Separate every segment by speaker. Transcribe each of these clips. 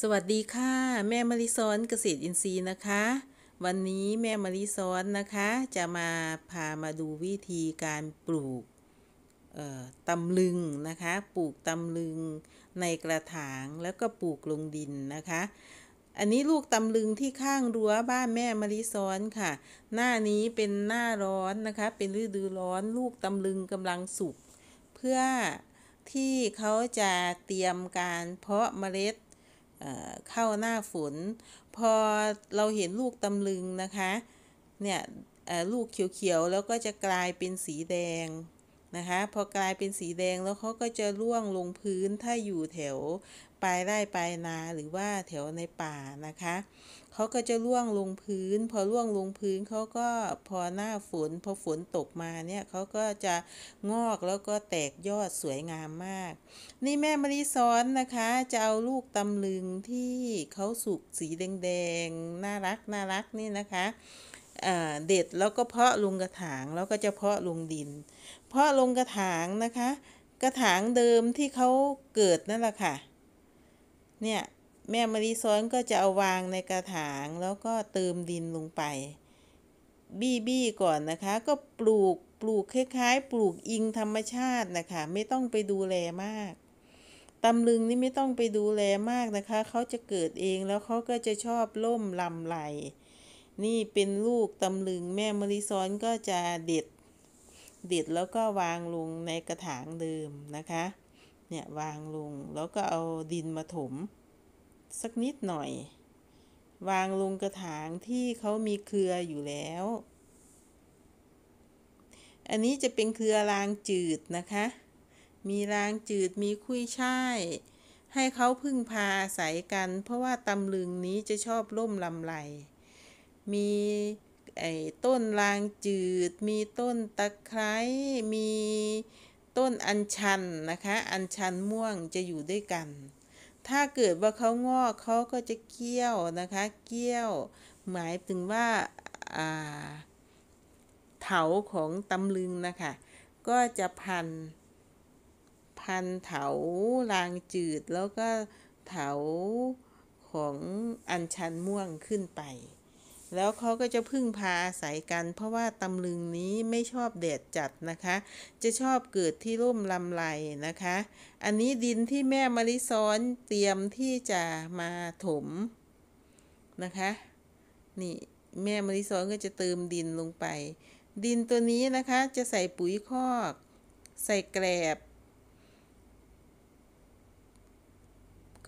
Speaker 1: สวัสดีค่ะ แม่มาริซอนเกษตรอินทรีย์นะคะ วันนี้แม่มาริซอนนะคะจะมาพามาดูวิธีการปลูกตำลึงนะคะ ปลูกตำลึงในกระถาง แล้วก็ปลูกลงดินนะคะ อันนี้ลูกตำลึงที่ข้างรั้วบ้านแม่มาริซอนค่ะ หน้านี้เป็นหน้าร้อนนะคะ เป็นฤดูร้อนลูกตำลึงกำลังสุกเพื่อที่เขาจะเตรียมการเพราะเมล็ดเข้าหน้าฝน พอเราเห็นลูกตำลึงนะคะเนี่ยลูกเขียวๆแล้วก็จะกลายเป็นสีแดงนะคะพอกลายเป็นสีแดงแล้วเขาก็จะร่วงลงพื้นถ้าอยู่แถวปลายไร่ปลายนาหรือว่าแถวในป่านะคะเขาก็จะร่วงลงพื้น พอร่วงลงพื้นเขาก็พอหน้าฝนพอฝนตกมาเนี่ยเขาก็จะงอกแล้วก็แตกยอดสวยงามมาก นี่แม่มาริซ้อนนะคะจะเอาลูกตำลึงที่เขาสุกสีแดงๆน่ารักน่ารักนี่นะคะเด็ดแล้วก็เพาะลงกระถางแล้วก็จะเพาะลงดิน เพาะลงกระถางนะคะ กระถางเดิมที่เขาเกิดนั่นแหละค่ะ เนี่ยแม่มารีซ้อนก็จะเอาวางในกระถางแล้วก็เติมดินลงไป บี้บี้ก่อนนะคะก็ปลูกปลูกคล้ายๆ ปลูกอิงธรรมชาตินะคะไม่ต้องไปดูแลมาก ตำลึงนี่ไม่ต้องไปดูแลมากนะคะ เขาจะเกิดเองแล้วเขาก็จะชอบล่มลำไหลนี่เป็นลูกตำลึงแม่มรลิซ้อนก็จะเด็ดเด็ดแล้วก็วางลงในกระถางเดิมนะคะ เนี่ย วางลงแล้วก็เอาดินมาถม สักนิดหน่อย วางลงกระถางที่เขามีเครืออยู่แล้ว อันนี้จะเป็นเครือรางจืดนะคะ มีรางจืดมีคุยช่ายให้เขาพึ่งพาอาศัยกัน เพราะว่าตำลึงนี้จะชอบร่มลำไรมีไอ้ต้นลางจืด มีต้นตะไคร้ มีต้นอัญชันนะคะ อัญชันม่วงจะอยู่ด้วยกัน ถ้าเกิดว่าเขางอกเขาก็จะเกี้ยวนะคะ เกี้ยว หมายถึงว่าเถาของตำลึงนะคะ ก็จะพันพันเถาลางจืดแล้วก็เถาของอัญชันม่วงขึ้นไปแล้วเขาก็จะพึ่งพาอาศัยกัน เพราะว่าตำลึงนี้ไม่ชอบแดดจัดนะคะ จะชอบเกิดที่ร่มลำไรนะคะ อันนี้ดินที่แม่มะลิซ้อนเตรียมที่จะมาถมนะคะ นี่แม่มะลิซ้อนก็จะเติมดินลงไป ดินตัวนี้นะคะจะใส่ปุ๋ยคอกใส่แกลบ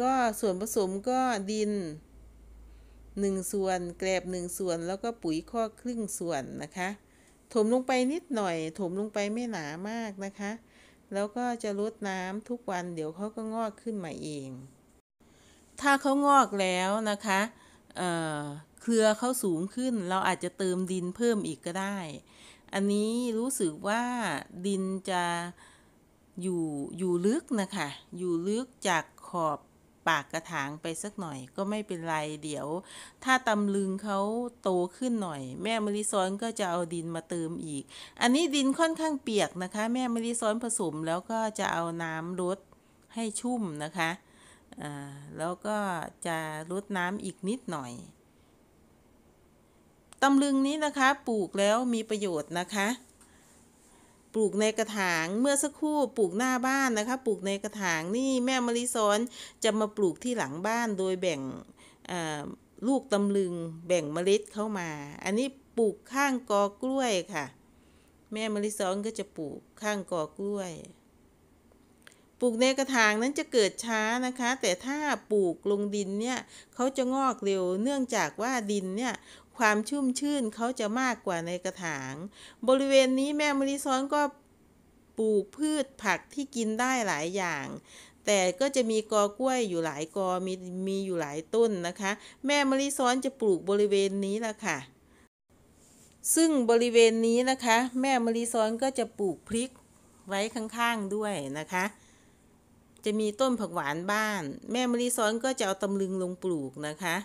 Speaker 1: ก็ส่วนผสมก็ดิน1ส่วนแกลบ1ส่วนแล้วก็ปุ๋ยข้อครึ่งส่วนนะคะถมลงไปนิดหน่อย ถมลงไปไม่หนามากนะคะแล้วก็จะรดน้ำทุกวันเดี๋ยวเขาก็งอกขึ้นมาเอง ถ้าเขางอกแล้วนะคะเเครือเขาสูงขึ้นเราอาจจะเติมดินเพิ่มอีกก็ได้ อันนี้รู้สึกว่าดินจะอยู่อยู่ลึกนะคะอยู่ลึกจากขอบปากกระถางไปสักหน่อย ก็ไม่เป็นไรเดี๋ยว ถ้าตำลึงเขาโตขึ้นหน่อย แม่มะลิซ้อนก็จะเอาดินมาเติมอีก อันนี้ดินค่อนข้างเปียกนะคะ แม่มะลิซ้อนผสม แล้วก็จะเอาน้ำรดให้ชุ่มนะคะแล้วก็จะรดน้ำอีกนิดหน่อยตำลึงนี้นะคะ ปลูกแล้วมีประโยชน์นะคะปลูกในกระถางเมื่อสักครู่ปลูกหน้าบ้านนะคะ ปลูกในกระถางนี่แม่มาลิซอนจะมาปลูกที่หลังบ้านโดยแบ่งลูกตำลึงแบ่งเมล็ดเข้ามา อันนี้ปลูกข้างกอกล้วยค่ะแม่มาลิซอนก็จะปลูกข้างกอกล้วย ปลูกในกระถางนั้นจะเกิดช้านะคะ แต่ถ้าปลูกลงดินเนี่ยเขาจะงอกเร็วเนื่องจากว่าดินเนี่ยความชุ่มชื่นเขาจะมากกว่าในกระถาง บริเวณนี้แม่มรลิซ้อนก็ปลูกพืชผักที่กินได้หลายอย่าง แต่ก็จะมีกอกล้วยอยู่หลายกอมีมีอยู่หลายต้นนะคะ แม่มรลิซ้อนจะปลูกบริเวณนี้ละค่ะ ซึ่งบริเวณนี้นะคะ แม่มรลิซ้อนก็จะปลูกพริกไว้ข้างๆ ด้วยนะคะ จะมีต้นผักหวานบ้าน แม่มรลิซ้อนก็จะเอาตำลึงลงปลูกนะคะ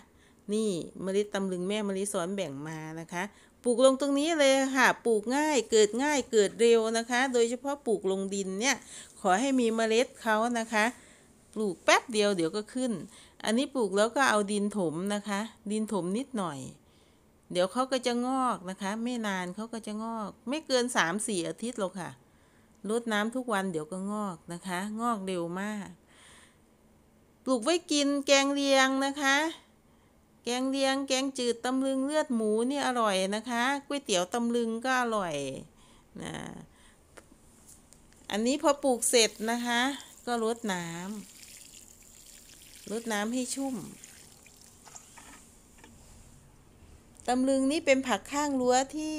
Speaker 1: นี่เมล็ดตำลึงแม่เมล็ดสอนแบ่งมานะคะ ปลูกลงตรงนี้เลยค่ะ ปลูกง่าย เกิดง่าย เกิดเร็วนะคะ โดยเฉพาะปลูกลงดินเนี่ย ขอให้มีเมล็ดเขานะคะ ปลูกแป๊บเดียวเดี๋ยวก็ขึ้น อันนี้ปลูกแล้วก็เอาดินถมนะคะ ดินถมนิดหน่อย เดี๋ยวเขาก็จะงอกนะคะ ไม่นานเขาก็จะงอก ไม่เกิน 3-4อาทิตย์หรอกค่ะ รดน้ำทุกวันเดี๋ยวก็งอกนะคะ งอกเร็วมาก ปลูกไว้กินแกงเลียงนะคะแกงเลียง แกงจืดตำลึงเลือดหมูนี่อร่อยนะคะ ก๋วยเตี๋ยวตำลึงก็อร่อยนะอันนี้พอปลูกเสร็จนะคะ ก็รดน้ำรดน้ำให้ชุ่มตำลึงนี่เป็นผักข้างรั้วที่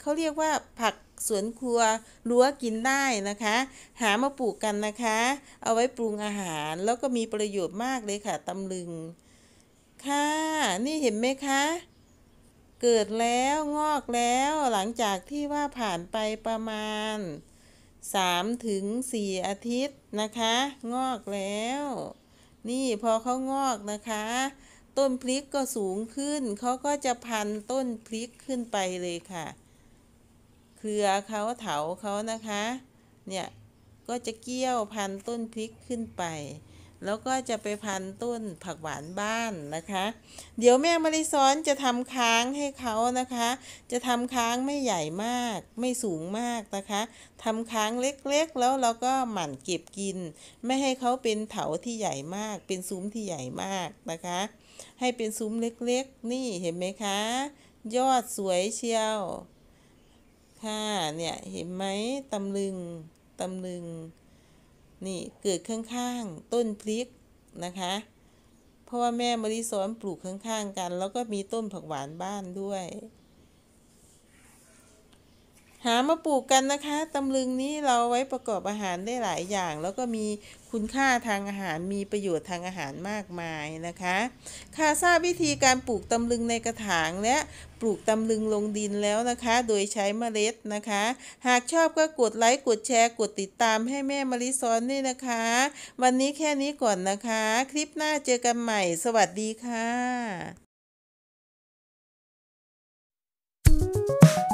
Speaker 1: เขาเรียกว่าผักสวนครัว รั้วกินได้นะคะ หามาปลูกกันนะคะ เอาไว้ปรุงอาหาร แล้วก็มีประโยชน์มากเลยค่ะตำลึงค่ะ นี่เห็นไหมคะ เกิดแล้วงอกแล้วหลังจากที่ว่าผ่านไปประมาณ3ถึง4อาทิตย์นะคะ งอกแล้ว นี่พอเขางอกนะคะ ต้นพริกก็สูงขึ้น เขาก็จะพันต้นพริกขึ้นไปเลยค่ะเครือเขาเถาเขานะคะเนี่ยก็จะเกี่ยวพันต้นพริกขึ้นไปแล้วก็จะไปพันต้นผักหวานบ้านนะคะ เดี๋ยวแม่มาริซอนจะทำค้างให้เขานะคะ จะทำค้างไม่ใหญ่มาก ไม่สูงมากนะคะทำค้างเล็กๆแล้วเราก็หมั่นเก็บกิน ไม่ให้เขาเป็นเถาที่ใหญ่มาก เป็นซุ้มที่ใหญ่มากนะคะ ให้เป็นซุ้มเล็กๆ นี่เห็นไหมคะ ยอดสวยเชียว ค่ะเนี่ยเห็นไหมตำลึงตำลึงนี่เกิดข้างๆต้นพริกนะคะ เพราะว่าแม่มะลิซ้อนปลูกข้างๆกันแล้วก็มีต้นผักหวานบ้านด้วยหามาปลูกกันนะคะตำลึงนี้เราไว้ประกอบอาหารได้หลายอย่าง แล้วก็มีคุณค่าทางอาหารมีประโยชน์ทางอาหารมากมายนะคะ ค่ะทราบวิธีการปลูกตำลึงในกระถางและปลูกตำลึงลงดินแล้วนะคะ โดยใช้เมล็ดนะคะ หากชอบก็กดไลค์กดแชร์กดติดตามให้แม่มาริซ้อนด้วยนะคะ วันนี้แค่นี้ก่อนนะคะ คลิปหน้าเจอกันใหม่ สวัสดีค่ะ